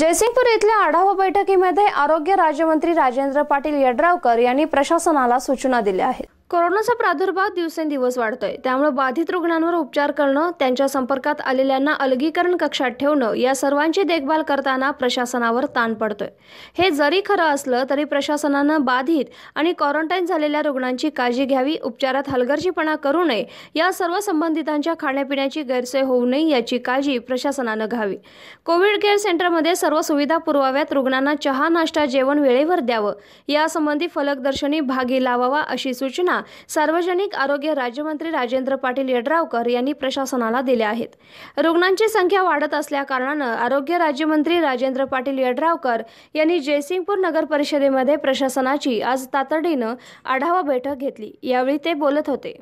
जयसिंगपूर इथल्या आढावा बैठकीमध्ये आरोग्य राज्यमंत्री राजेंद्र पाटील यड्रावकर यांनी प्रशासनाला सूचना दिल्या आहेत कोरोनाचा प्रादुर्भाव दिवसेंदिवस वाढतोय त्यामुळे बाधित रुग्णांवर उपचार करणं त्यांच्या संपर्कात आलेल्यांना अलगीकरण कक्षात ठेवणं या सर्वांची देखभाल करताना प्रशासनावर ताण पडतोय हे जरी खरं असलं तरी प्रशासनानं बाधित आणि क्वारंटाईन झालेल्या रुग्णांची काळजी घ्यावी उपचारात हलगर्जीपणा करू नये या सर्व संबंधितांच्या खाण्यापिण्याची गैरसोय होऊ नये याची काळजी प्रशासनानं घ्यावी कोविड केअर सेंटरमध्ये सर्व सुविधा पुरवाव्यात रुग्णांना चहा नाश्ता जेवण वेळेवर द्यावं यासंबंधी फलकदर्शनी भागी लावावा अशी सूचना सार्वजनिक आरोग्य राज्यमंत्री राजेंद्र पाटील यड्रावकर यांनी प्रशासनाला दिल्या आहेत रुग्णांची संख्या वाढत असल्याकारणानं आरोग्य राज्यमंत्री राजेंद्र पाटील यड्रावकर यांनी जयसिंगपूर नगर परिषदेमध्ये प्रशासनाची आज तातडीनं आढावा बैठक घेतली यावेळी ते बोलत होते